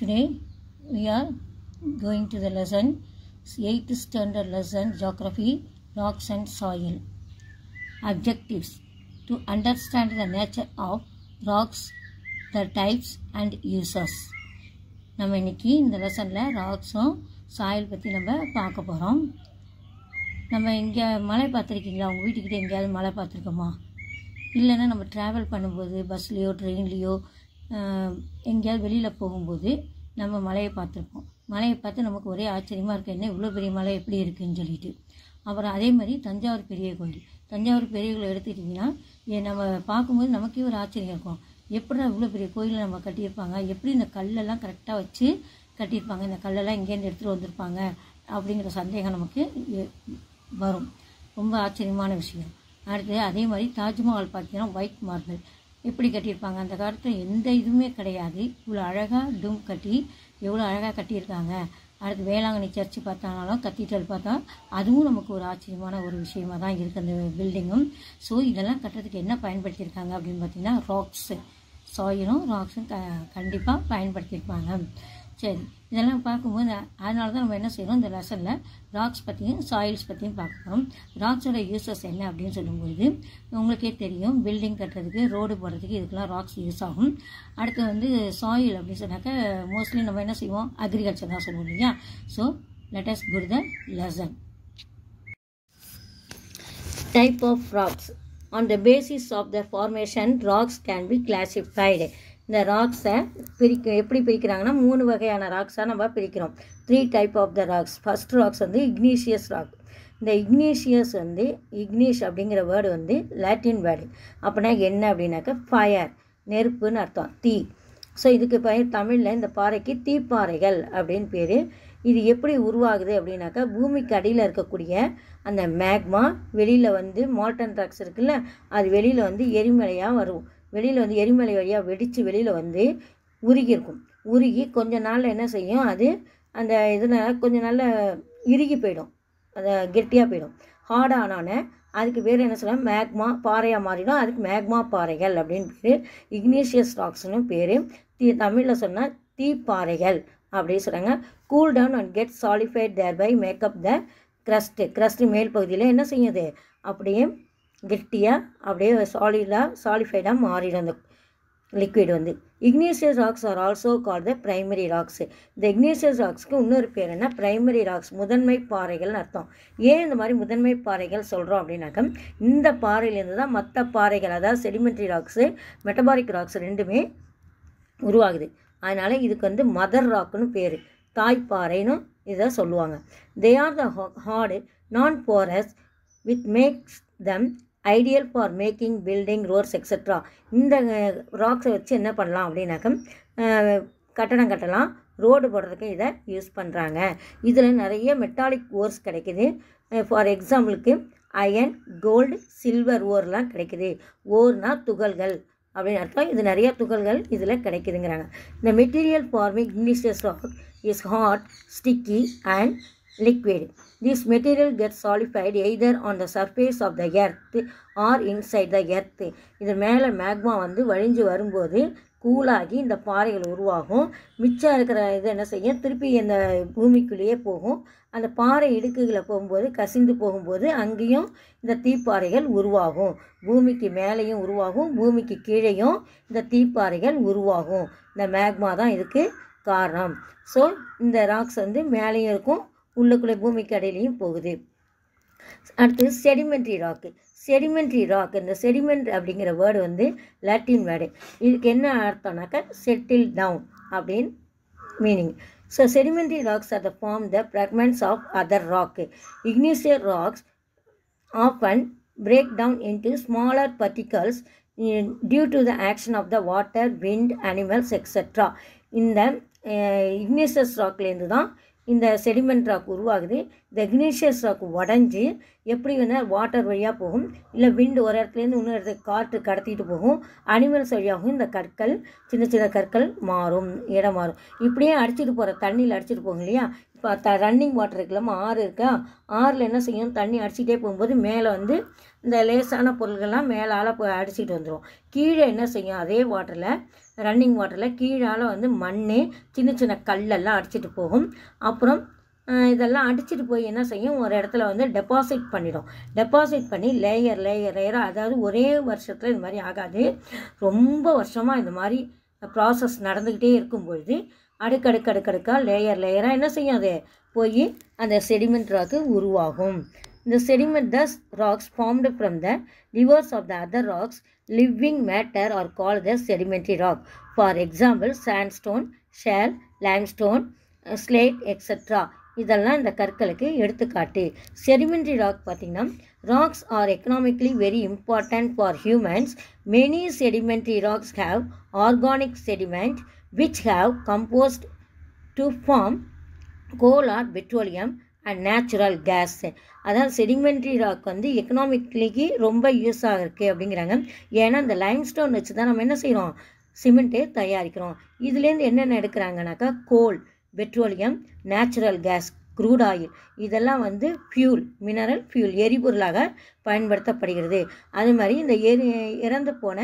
Today we are going to the lesson 8th standard lesson Geography, Rocks and Soil. Objectives To understand the nature of rocks, their types and uses. நம்ம இன்னைக்கு இந்த லெசனில் ராக்ஸும் soil பற்றி நம்ம பார்க்க போகிறோம் நம்ம இங்கே மழை பார்த்துருக்கீங்களா உங்கள் வீட்டுக்கிட்ட எங்கேயாவது மழை பார்த்துருக்கோமா இல்லைன்னா நம்ம ட்ராவல் பண்ணும்போது பஸ்லேயோ ட்ரெயின்லேயோ எங்கேயாவது வெளியில் போகும்போது நம்ம மலையை பார்த்துருப்போம் மலையை பார்த்து நமக்கு ஒரே ஆச்சரியமாக இருக்குது என்ன இவ்வளோ பெரிய மலை எப்படி இருக்குதுன்னு சொல்லிட்டு அப்புறம் அதே மாதிரி தஞ்சாவூர் பெரிய கோயில் தஞ்சாவூர் பெரிய கோயில் எடுத்துக்கிட்டிங்கன்னா நம்ம பார்க்கும்போது நமக்கே ஒரு ஆச்சரியம் இருக்கும் எப்படின்னா இவ்வளோ பெரிய கோயிலை நம்ம கட்டியிருப்பாங்க எப்படி இந்த கல்லெல்லாம் கரெக்டாக வச்சு கட்டியிருப்பாங்க இந்த கல்லெல்லாம் இங்கேருந்து எடுத்துகிட்டு வந்திருப்பாங்க அப்படிங்கிற சந்தேகம் நமக்கு வரும் ரொம்ப ஆச்சரியமான விஷயம் அடுத்து அதே மாதிரி தாஜ்மஹால் பார்த்தீங்கன்னா ஒயிட் மார்பிள் எப்படி கட்டியிருப்பாங்க அந்த காலத்தில் எந்த இதுவுமே கிடையாது இவ்வளோ அழகாக டூம் கட்டி எவ்வளோ அழகாக கட்டியிருக்காங்க அடுத்து வேளாங்கண்ணி சர்ச்சு பார்த்தாங்கனாலும் கத்தீட்ரல் பார்த்தா அதுவும் நமக்கு ஒரு ஆச்சரியமான ஒரு விஷயமாக தான் இருக்குது அந்த பில்டிங்கும் ஸோ இதெல்லாம் கட்டுறதுக்கு என்ன பயன்படுத்தியிருக்காங்க அப்படின்னு பார்த்தீங்கன்னா ராக்ஸு சாயிலும் ராக்ஸும் க கண்டிப்பாக பயன்படுத்தியிருப்பாங்க சரி இதெல்லாம் பார்க்கும்போது அதனால தான் நம்ம என்ன செய்யணும் இந்த லெசனில் ராக்ஸ் பற்றியும் சாயில்ஸ் பற்றியும் பார்க்க போகிறோம் ராக்ஸோட யூசஸ் என்ன அப்படின்னு சொல்லும்போது உங்களுக்கே தெரியும் பில்டிங் கட்டுறதுக்கு ரோடு போடுறதுக்கு இதுக்கெல்லாம் ராக்ஸ் யூஸ் ஆகும் அடுத்து வந்து சாயில் அப்படின்னு சொன்னாக்கா மோஸ்ட்லி நம்ம என்ன செய்வோம் அக்ரிகல்ச்சர் தான் சொல்லுவோம் இல்லையா so let's good the lesson type of rocks on the basis of the formation rocks can be classified. இந்த ராக்ஸை பிரிக்க எப்படி பிரிக்கிறாங்கன்னா மூணு வகையான ராக்ஸாக நம்ம பிரிக்கிறோம் three type of the rocks first rocks வந்து இக்னீஷியஸ் ராக் இந்த இக்னீஷியஸ் வந்து இக்னீஷ் அப்படிங்கிற வேர்டு வந்து லாட்டின் வேர்டு அப்படின்னா என்ன அப்படின்னாக்கா ஃபயர் நெருப்புன்னு அர்த்தம் தீ ஸோ இதுக்கு பயிர் தமிழில் இந்த பாறைக்கு தீப்பாறைகள் அப்படின்னு பேர் இது எப்படி உருவாகுது அப்படின்னாக்கா பூமிக்கு அடியில் இருக்கக்கூடிய அந்த மேக்மா வெளியில் வந்து மால்டன் ராக்ஸ் இருக்குல்ல அது வெளியில் வந்து எரிமலையாக வரும் வெளியில் வந்து எரிமலை வழியாக வெடித்து வெளியில் வந்து உருகி இருக்கும் உருகி கொஞ்ச நாளில் என்ன செய்யும் அது அந்த இதனால் கொஞ்ச நாளில் இறுகி போயிடும் அதை கெட்டியாக போயிடும் ஹார்டாக அதுக்கு பேர் என்ன சொல்ல மேக்மா பாறையாக மாறிடும் அதுக்கு மேக்மா பாறைகள் அப்படின்னு பேர் இக்னேஷியஸ் ராக்ஸ்னு பேர் தீ தமிழில் சொன்னால் தீப்பாறைகள் அப்படின்னு சொல்கிறாங்க cool down and get solidified there by make up the crust crust மேல் பகுதியில் என்ன செய்யுது அப்படியே கெட்டியாக அப்படியே சாலிடாக சாலிஃபைடாக மாறிடும் அந்த லிக்விட் வந்து igneous rocks are also call the primary rocks இந்த இக்னீசியஸ் ராக்ஸ்க்கு இன்னொரு பேர் என்ன பிரைமரி ராக்ஸ் முதன்மை பாறைகள்னு அர்த்தம் ஏன் இந்த மாதிரி முதன்மை பாறைகள் சொல்கிறோம் அப்படின்னாக்கா இந்த பாறையிலேருந்து தான் மற்ற பாறைகள் அதாவது செடிமெண்ட்ரி ராக்ஸு மெட்டபாரிக் ராக்ஸ் ரெண்டுமே உருவாகுது அதனால் இதுக்கு வந்து மதர் ராக்குன்னு பேர் தாய்ப்பாறைன்னு இதை சொல்லுவாங்க they are the hard non porous with makes them ideal for making building roads extra இந்த ராக்ஸை வச்சு என்ன பண்ணலாம் அப்படின்னாக்க கட்டணம் கட்டலாம் ரோடு போடுறதுக்கு இதை யூஸ் பண்ணுறாங்க இதில் நிறைய மெட்டாலிக் ஓர்ஸ் கிடைக்கிது ஃபார் எக்ஸாம்பிளுக்கு அயன் கோல்டு சில்வர் ஓர்லாம் கிடைக்கிது ஓர்னால் துகள்கள் அப்படின்னு அர்த்தம் இது நிறைய துகள்கள் இதில் கிடைக்குதுங்கிறாங்க இந்த material forming English rock is hot sticky and liquid. This material gets solidified either on the surface of the earth or inside the earth. இது மேலே மேக்மா வந்து வழிஞ்சு வரும்போது கூலாகி இந்த பாறைகள் உருவாகும் மிச்சம் இருக்கிற இது என்ன செய்யும் திருப்பி இந்த பூமிக்குள்ளேயே போகும் அந்த பாறை இடுக்குகளை போகும்போது கசிந்து போகும்போது அங்கேயும் இந்த தீப்பாறைகள் உருவாகும் பூமிக்கு மேலேயும் உருவாகும் பூமிக்கு கீழேயும் இந்த தீப்பாறைகள் உருவாகும் இந்த மேக்மா தான் இதுக்கு காரணம் ஸோ இந்த ராக்ஸ் வந்து மேலேயும் இருக்கும் உள்ளுக்குள்ளே பூமிக்கு அடையிலையும் போகுது அடுத்து செடிமெண்ட்ரி ராக்கு செடிமெண்ட்ரி ராக் இந்த செடிமெண்ட் அப்படிங்கிற வேர்டு வந்து லாட்டின் வேர்டு இதுக்கு என்ன அர்த்தம்னாக்கா செட்டில் டவுன் அப்படின்னு meaning so sedimentary rocks are the form the fragments of other rock igneous rocks of and break down into smaller particles due to the action of the water wind animals extra இந்த eh, igneous ராக்லேருந்து தான் இந்த sediment rock உருவாகுது இந்த Ignatius rock உடஞ்சி எப்படி வேணால் water வழியாக போகும் இல்லை விண்டு ஒரு இடத்துலேருந்து இன்னொரு இடத்துக்கு காற்று கடத்திட்டு போகும் அனிமல்ஸ் வழியாகவும் இந்த கற்கள் சின்ன சின்ன கற்கள் மாறும் இடம் மாறும் இப்படியே அடிச்சுட்டு போகிற தண்ணியில் அடிச்சுட்டு போகும் இல்லையா இப்போ த ரன்னிங் வாட்டர் இருக்கலாமல் ஆறு இருக்கா ஆறில் என்ன செய்யும் தண்ணி அடிச்சிட்டே போகும்போது மேலே வந்து இந்த லேசான பொருள்கள்லாம் மேலால் போய் அடிச்சிட்டு வந்துடும் கீழே என்ன செய்யும் அதே வாட்டரில் ரன்னிங் வாட்டரில் கீழால் வந்து மண் சின்ன சின்ன கல்லெல்லாம் அடிச்சிட்டு போகும் அப்புறம் இதெல்லாம் அடிச்சிட்டு போய் என்ன செய்யும் ஒரு இடத்துல வந்து டெபாசிட் பண்ணிடும் டெபாசிட் பண்ணி லேயர் லேயர் லேயராக அதாவது ஒரே வருஷத்தில் இது மாதிரி ஆகாது ரொம்ப வருஷமாக இந்த மாதிரி ப்ராசஸ் நடந்துக்கிட்டே இருக்கும் பொழுது அடுக்கடுக்கடுக்கடுக்காக லேயர் லேயராக என்ன செய்யும் அது போய் அந்த செடிமெண்ட் ராக்கு உருவாகும் இந்த sediment the rocks formed from the rivers of the other rocks living matter are call the sedimentary rock for example sandstone shale limestone slate extra இதெல்லாம் இந்த கற்களுக்கு எடுத்துக்காட்டு செடிமெண்ட்ரி ராக் பார்த்திங்கன்னா rocks are economically very important for humans many sedimentary rocks have organic sediment which have composed to form coal or petroleum and natural gas அதாவது sedimentary rock வந்து எக்கனாமிக்லிக்கு ரொம்ப use ஆகிருக்கு அப்படிங்கிறாங்க ஏன்னா இந்த லைம் ஸ்டோன் வச்சு தான் நம்ம என்ன செய்கிறோம் சிமெண்ட்டு தயாரிக்கிறோம் இதுலேருந்து என்னென்ன எடுக்கிறாங்கனாக்கா coal petroleum natural gas crude oil இதெல்லாம் வந்து ஃபியூல் மினரல் ஃபியூல் எரிபொருளாக பயன்படுத்தப்படுகிறது அது மாதிரி இந்த எரி இறந்து போன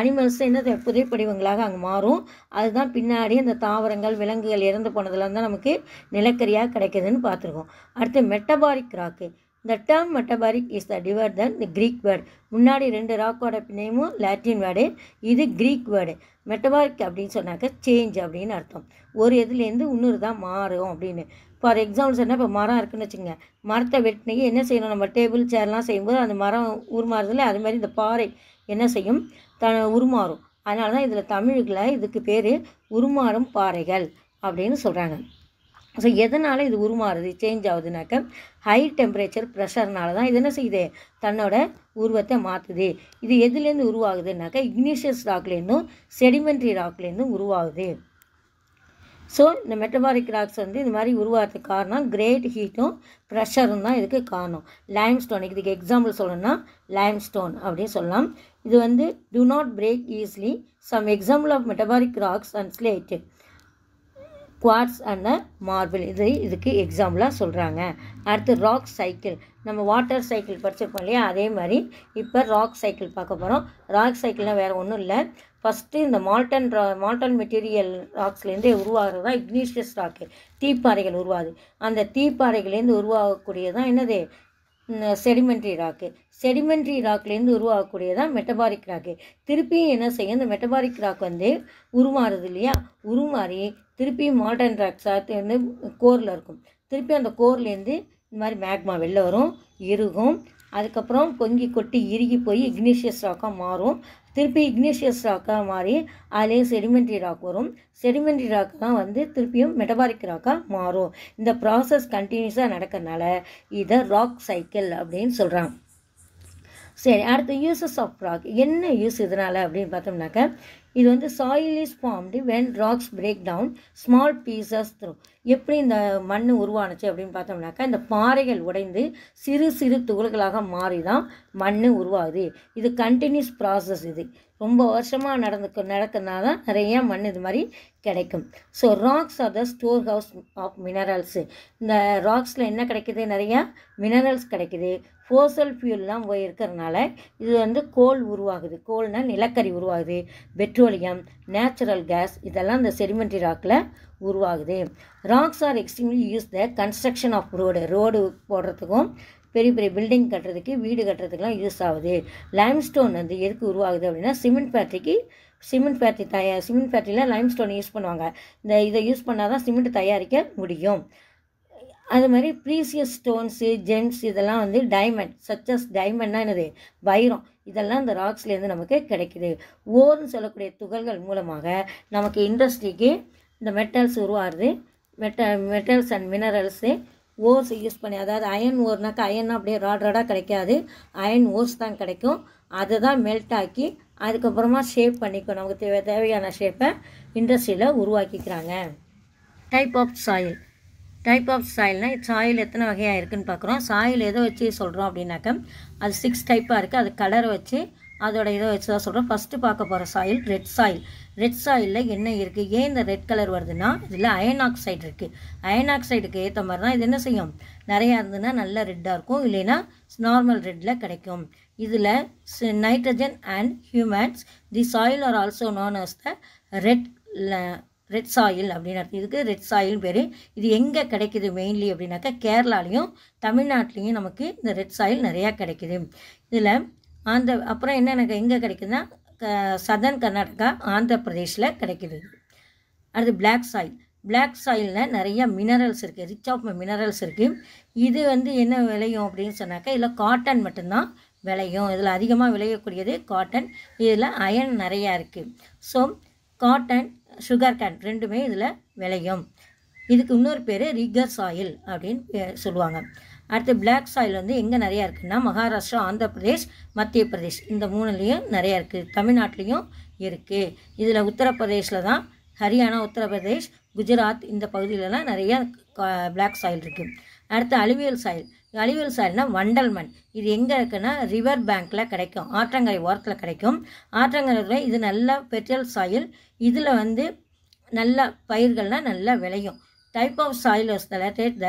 அனிமல்ஸ் என்ன புதைப்படிவங்களாக அங்கே மாறும் அதுதான் பின்னாடி அந்த தாவரங்கள் விலங்குகள் இறந்து போனதுலேருந்து தான் நமக்கு நிலக்கரியாக கிடைக்குதுன்னு பார்த்துருக்கோம் அடுத்து metamorphic rock the term metamorphic is the diver then the Greek word முன்னாடி ரெண்டு ராக்கோட நேமும் லாட்டின் வேர்டு இது க்ரீக் வேர்டு மெட்டபாலிக் அப்படின்னு சொன்னாக்க சேஞ்ச் அப்படின்னு அர்த்தம் ஒரு இதுலேருந்து இன்னொரு தான் மாறும் அப்படின்னு ஃபார் எக்ஸாம்பிள் சொன்னால் இப்போ மரம் இருக்குன்னு வச்சுங்க மரத்தை வெட்டினே என்ன செய்யணும் நம்ம டேபிள் சேர்லாம் செய்யும்போது அந்த மரம் உருமாறுதில்ல அது மாதிரி இந்த பாறை என்ன செய்யும் த உருமாறும் அதனால தான் இதில் தமிழில் இதுக்கு பேர் உருமாறும் பாறைகள் அப்படின்னு சொல்கிறாங்க ஸோ எதனால் இது உருமாறுது சேஞ்ச் ஆகுதுனாக்க ஹை டெம்பரேச்சர் ப்ரெஷர்னால தான் இது என்ன செய்யுது தன்னோட உருவத்தை மாற்றுது இது எதுலேருந்து உருவாகுதுனாக்கா இக்னிஷியஸ் ராக்லேருந்தும் செடிமெண்ட்ரி ராக்லேருந்தும் உருவாகுது ஸோ இந்த மெட்டபாரிக் ராக்ஸ் வந்து இது மாதிரி உருவாகிறதுக்கு காரணம் கிரேட் ஹீட்டும் ப்ரெஷரும் தான் இதுக்கு காரணம் லைம் ஸ்டோன் இதுக்கு எக்ஸாம்பிள் சொல்லணும்னா லைம் ஸ்டோன் அப்படின்னு சொல்லலாம் இது வந்து do not break easily some example of metamorphic rocks and slate quartz and marble இது இதுக்கு எக்ஸாம்பிளாக சொல்கிறாங்க அடுத்து ராக் சைக்கிள் நம்ம வாட்டர் சைக்கிள் படிச்சிருப்போம் இல்லையா அதே மாதிரி இப்போ ராக் சைக்கிள் பார்க்க போகிறோம் ராக் சைக்கிள்னால் வேறு ஒன்றும் இல்லை ஃபஸ்ட்டு இந்த மால்டன் ரா மால்டன் மெட்டீரியல் ராக்ஸ்லேருந்தே உருவாகிறது தான் இக்னீஷியஸ் ராக்கு தீப்பாறைகள் உருவாகுது அந்த தீப்பாறைகள்லேருந்து உருவாகக்கூடியது தான் என்னது செடிமெண்ட்ரி ராக்கு செடிமெண்ட்ரி ராக்லேருந்து உருவாகக்கூடியது தான் மெட்டபாரிக் ராக்கு திருப்பியும் என்ன செய்யும் இந்த மெட்டபாரிக் ராக் வந்து உருமாறுது இல்லையா உருமாறி திருப்பியும் மாடர்ன் ராக்ஸாக வந்து கோரில் இருக்கும் திருப்பி அந்த கோர்லேருந்து இந்த மாதிரி மேக்மா வெளில வரும் இருகும் அதுக்கப்புறம் பொங்கி கொட்டி இறுகி போய் இக்னேஷியஸ் ராக்காக மாறும் திருப்பி இக்னேஷியஸ் ராக்காக மாறி அதிலேயே செடிமெண்ட்ரி ராக் வரும் செடிமெண்ட்ரி ராக்கு தான் வந்து திருப்பியும் மெட்டபாரிக் ராக்காக மாறும் இந்த ப்ராசஸ் கண்டினியூஸாக நடக்கிறனால இதை ராக் சைக்கிள் அப்படின்னு சொல்கிறாங்க சரி அடுத்து யூசஸ் ஆஃப் ராக் என்ன யூஸ் இதனால் அப்படின்னு பார்த்தோம்னாக்க இது வந்து soil is formed when rocks break down small pieces through எப்படி இந்த மண் உருவானுச்சு அப்படின்னு பார்த்தோம்னாக்கா இந்த பாறைகள் உடைந்து சிறு சிறு துகள்களாக மாறி தான் மண் உருவாகுது இது கண்டினியூஸ் ப்ராசஸ் இது ரொம்ப வருஷமாக நடந்துக்கு நடக்கிறதுனால தான் நிறையா மண் இது மாதிரி கிடைக்கும் so rocks are the store house of minerals இந்த ராக்ஸில் என்ன கிடைக்கிது நிறையா மினரல்ஸ் கிடைக்கிது ஃபோசல் ஃபியூல்லாம் போய் இருக்கிறதுனால இது வந்து கோல் உருவாகுது கோல்னால் நிலக்கரி உருவாகுது பெட்ரோலியம் நேச்சுரல் கேஸ் இதெல்லாம் இந்த செடிமெண்ட்ரி ராக்கில் உருவாகுது rocks are extremely use the construction of road road போடுறதுக்கும் பெரிய பெரிய பில்டிங் கட்டுறதுக்கு வீடு கட்டுறதுக்கெலாம் யூஸ் ஆகுது லைம்ஸ்டோன் வந்து எதுக்கு உருவாகுது அப்படின்னா சிமெண்ட் ஃபேக்ட்ரிக்கு சிமெண்ட் ஃபேக்ட்ரி தயார் சிமெண்ட் ஃபேக்ட்ரியில் ஸ்டோன் யூஸ் பண்ணுவாங்க இந்த இதை யூஸ் பண்ணால் தான் சிமெண்ட் தயாரிக்க முடியும் அது மாதிரி ப்ரீசியஸ் ஸ்டோன்ஸு ஜென்ஸ் இதெல்லாம் வந்து டைமண்ட் சச்சஸ் டைமண்ட்னா என்னது வைரம் இதெல்லாம் இந்த ராக்ஸ்லேருந்து நமக்கு கிடைக்கிது ஓர்னு சொல்லக்கூடிய துகள்கள் மூலமாக நமக்கு இண்டஸ்ட்ரிக்கு இந்த மெட்டல்ஸ் உருவாகுது மெட்ட metals and minerals ores use பண்ணி அதாவது அயன் ஓர்னாக்கா அயன் அப்படியே ராட் ராடாக கிடைக்காது அயன் ஓர்ஸ் தான் கிடைக்கும் அதை தான் மெல்ட் ஆக்கி அதுக்கப்புறமா ஷேப் பண்ணிக்கும் நமக்கு தேவை தேவையான ஷேப்பை இண்டஸ்ட்ரியில் உருவாக்கிக்கிறாங்க type of soil type of சாயில்னால் சாயில் எத்தனை வகையாக இருக்குதுன்னு பார்க்குறோம் சாயில் எதை வச்சு சொல்கிறோம் அப்படின்னாக்க அது சிக்ஸ் டைப்பாக இருக்குது அது கலரை வச்சு அதோட இதை வச்சு தான் சொல்கிறோம் ஃபஸ்ட்டு பார்க்க போகிற சாயில் ரெட் சாயில் ரெட் சாயிலில் என்ன இருக்குது ஏன் இந்த ரெட் கலர் வருதுன்னா இதில் அயனாக்சைடு இருக்குது அயனாக்சைடுக்கு ஏற்ற மாதிரி தான் இது என்ன செய்யும் நிறையா இருந்ததுன்னா நல்ல ரெட்டாக இருக்கும் இல்லைன்னா நார்மல் ரெட்டில் கிடைக்கும் இதில் nitrogen and humans the soil are also known as the red red soil அப்படின்னு இதுக்கு ரெட் சாயில் பேர் இது எங்கே கிடைக்கிது மெயின்லி அப்படின்னாக்கா கேரளாலையும் தமிழ்நாட்டிலையும் நமக்கு இந்த ரெட் சாயில் நிறையா கிடைக்கிது இதில் அந்த அப்புறம் என்ன எனக்கு எங்கே கிடைக்குதுன்னா சதன் கர்நாடகா ஆந்திர பிரதேஷில் கிடைக்கிது அடுத்து பிளாக் சாயில் பிளாக் சாயிலில் நிறையா மினரல்ஸ் இருக்குது ரிச் ஆஃப் மினரல்ஸ் இருக்குது இது வந்து என்ன விளையும் அப்படின்னு சொன்னாக்கா இதில் காட்டன் மட்டும்தான் விளையும் இதில் அதிகமாக விளையக்கூடியது காட்டன் இதில் அயன் நிறையா இருக்குது ஸோ காட்டன் சுகர் கேன் ரெண்டுமே இதில் விளையும் இதுக்கு இன்னொரு பேர் ரிகர் சாயில் அப்படின்னு சொல்லுவாங்க அடுத்து பிளாக் சாயில் வந்து எங்கே நிறையா இருக்குதுன்னா மகாராஷ்டிரா ஆந்திர பிரதேஷ் மத்திய பிரதேஷ் இந்த மூணுலேயும் நிறையா இருக்குது தமிழ்நாட்டிலையும் இருக்குது இதில் உத்தரப்பிரதேஷில் தான் ஹரியானா உத்தரப்பிரதேஷ் குஜராத் இந்த பகுதியிலலாம் நிறையா பிளாக் சாயில் இருக்குது அடுத்து அலுவியல் சாயில் அழிவியல் சாயில்னா வண்டல் மண் இது எங்கே இருக்குன்னா ரிவர் பேங்க்கில் கிடைக்கும் ஆற்றங்கரை ஓரத்தில் கிடைக்கும் ஆற்றங்கரையில் இது நல்ல பெட்ரோல் சாயில் இதில் வந்து நல்ல பயிர்கள்லாம் நல்லா விளையும் type of soil was the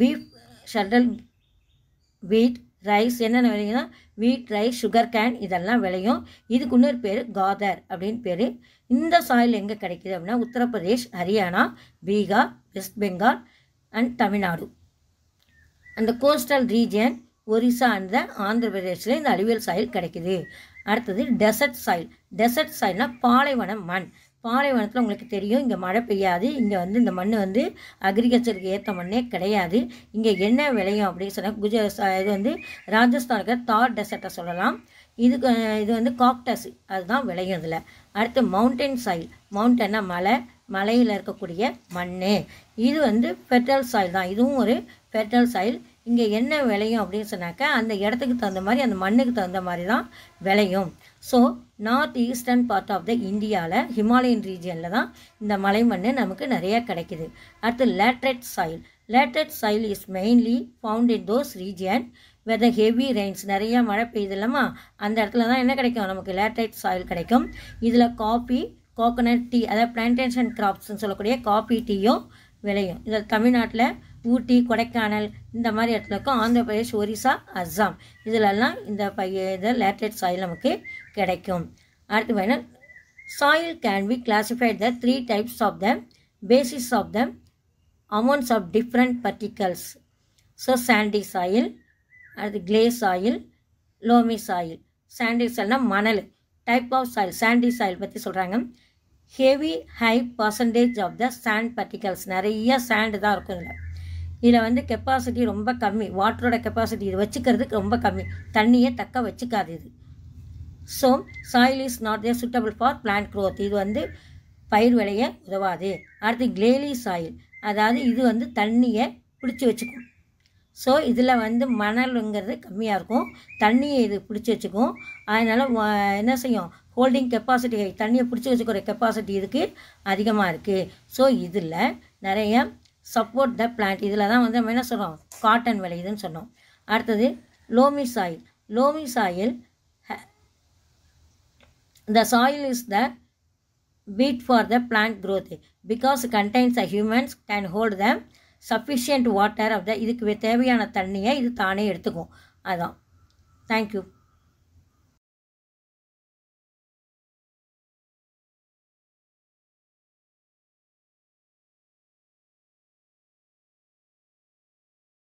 beef shuttle wheat rice என்னென்ன விளையும்னா வீட் ரைஸ் சுகர் கேன் இதெல்லாம் விளையும் இதுக்கு இன்னொரு பேர் காதர் அப்படின்னு பேர் இந்த சாயில் எங்கே கிடைக்கிது அப்படின்னா உத்தரப்பிரதேஷ் ஹரியானா பீகார் வெஸ்ட் பெங்கால் அண்ட் தமிழ்நாடு அந்த coastal region Orissa and the Andhra பிரதேசில் இந்த அறிவியல் சாயில் கிடைக்குது அடுத்தது டெசர்ட் சாயில் டெசர்ட் சாயில்னால் பாலைவன மண் பாலைவனத்தில் உங்களுக்கு தெரியும் இங்கே மழை பெய்யாது இங்கே வந்து இந்த மண் வந்து அக்ரிகல்ச்சருக்கு ஏற்ற மண்ணே கிடையாது இங்கே என்ன விளையும் அப்படின்னு சொன்னால் குஜராத் இது வந்து ராஜஸ்தானுக்கு தார் டெசர்ட்டை சொல்லலாம் இதுக்கு இது வந்து காக்டஸ் அதுதான் விளையும் இதில் அடுத்து மவுண்டைன் சாயில் மவுண்டன்னா மலை மலையில் இருக்கக்கூடிய மண் இது வந்து ஃபெட்ரல் சாயில் தான் இதுவும் ஒரு ஃபெட்ரல் சாயில் இங்கே என்ன விளையும் அப்படின்னு சொன்னாக்கா அந்த இடத்துக்கு தகுந்த மாதிரி அந்த மண்ணுக்கு தகுந்த மாதிரி தான் விளையும் so north eastern part of the இந்தியாவில் ஹிமாலயன் ரீஜியனில் தான் இந்த மலை மண் நமக்கு நிறையா கிடைக்கிது அடுத்து laterite soil laterite soil is mainly found in those region with heavy rains நிறையா மழை பெய்யுது இல்லைம்மா அந்த இடத்துல தான் என்ன கிடைக்கும் நமக்கு லேட்ரைட் சாயில் கிடைக்கும் இதில் காஃபி கோகோனட் டீ அதாவது பிளான்டேஷன் கிராப்ஸ்ன்னு சொல்லக்கூடிய காஃபி டீயும் விளையும் இதில் தமிழ்நாட்டில் ஊட்டி கொடைக்கானல் இந்த மாதிரி இடத்துலக்கும் ஆந்திர பிரதேஷ் ஒரிசா அஸ்ஸாம் இதிலெல்லாம் இந்த பைய இதை லேட்டட் சாயில் நமக்கு கிடைக்கும் அடுத்து பார்த்தீங்கன்னா soil can be classified the three types of the basis of the amounts of different particles so sandy soil அடுத்து clay soil loamy soil sandy சாயில்னால் மணல் type of soil sandy soil பற்றி சொல்கிறாங்க heavy high percentage of the sand particles நிறைய sand தான் இருக்கும் இதில் இதில் வந்து கெப்பாசிட்டி ரொம்ப கம்மி வாட்டரோட கெப்பாசிட்டி இது வச்சுக்கிறதுக்கு ரொம்ப கம்மி தண்ணியை தக்க வச்சுக்காது இது so soil is not a suitable for plant growth இது வந்து பயிர் விளைய உதவாது அடுத்து கிளேலி சாயில் அதாவது இது வந்து தண்ணியை பிடிச்சி வச்சுக்கும் ஸோ இதில் வந்து மணலுங்கிறது கம்மியாக இருக்கும் தண்ணியை இது பிடிச்சி வச்சுக்கும் அதனால் என்ன செய்யும் ஹோல்டிங் கெப்பாசிட்டி தண்ணியை பிடிச்சி வச்சுக்கிற கெப்பாசிட்டி இருக்குது அதிகமாக இருக்குது ஸோ இதில் நிறைய சப்போர்ட் த பிளான்ட் இதில் தான் வந்து நம்ம என்ன சொல்கிறோம் காட்டன் விளையுதுன்னு சொன்னோம் அடுத்தது loamy soil loamy soil the soil is the best for the plant growth because contains a humans can hold the sufficient water of the இதுக்கு தேவையான தண்ணியை இது தானே எடுத்துக்கும் அதான் தேங்க்யூ